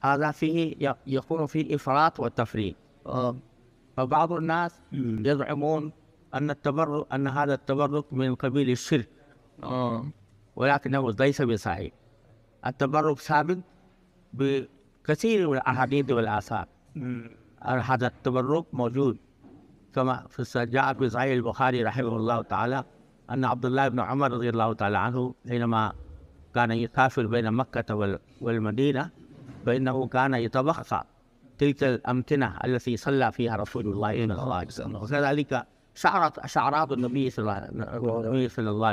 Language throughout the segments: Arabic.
هذا فيه يكون فيه إفراط وتفريط آه. فبعض الناس يزعمون أن التبرك أن هذا التبرك من قبيل الشرك آه. ولكنه ليس بصحيح التبرك ثابت بكثير من الأحاديث والآثار هذا التبرك موجود كما في جاء في صحيح البخاري رحمه الله تعالى أن عبد الله بن عمر رضي الله تعالى عنه حينما كان يسافر بين مكة والمدينة فإنه كان يتبخر تلك الأمتنة التي صلى فيها رسول الله صلى الله عليه وسلم وكذلك شعرت شعرات النبي صلى الله عليه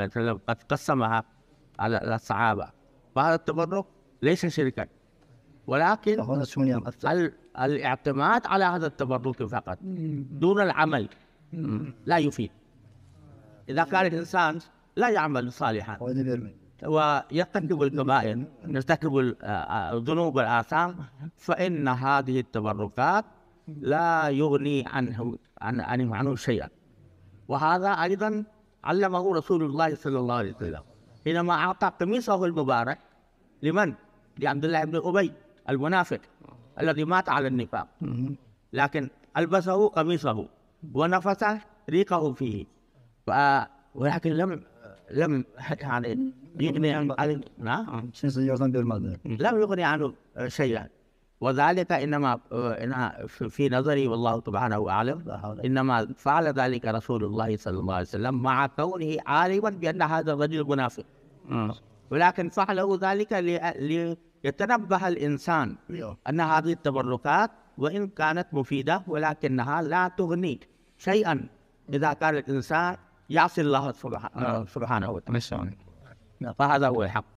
وسلم قد قسمها على الصحابة فهذا التبرك ليس شركا ولكن الاعتماد على هذا التبرك فقط دون العمل لا يفيد إذا كان الإنسان لا يعمل صالحا ويرتكب الكبائر يرتكب الذنوب والآثام فإن هذه التبركات لا يغني عنه عن عنه, عنه شيئا وهذا أيضا علمه رسول الله صلى الله عليه وسلم حينما أعطى قميصه المبارك لمن؟ لعبد الله بن أبي المنافق الذي مات على النفاق لكن ألبسه قميصه ونفث ريقه فيه ولكن لم لم يغني عن نعم لم يغني عنه شيئا وذلك انما في نظري والله سبحانه اعلم انما فعل ذلك رسول الله صلى الله عليه وسلم مع كونه عالما بان هذا الرجل منافق آه. ولكن فعله ذلك ليتنبه الانسان أيوه. ان هذه التبركات وان كانت مفيده ولكنها لا تغني شيئا اذا كان الانسان يعصي الله سبحانه آه. وتعالى فهذا هو الحق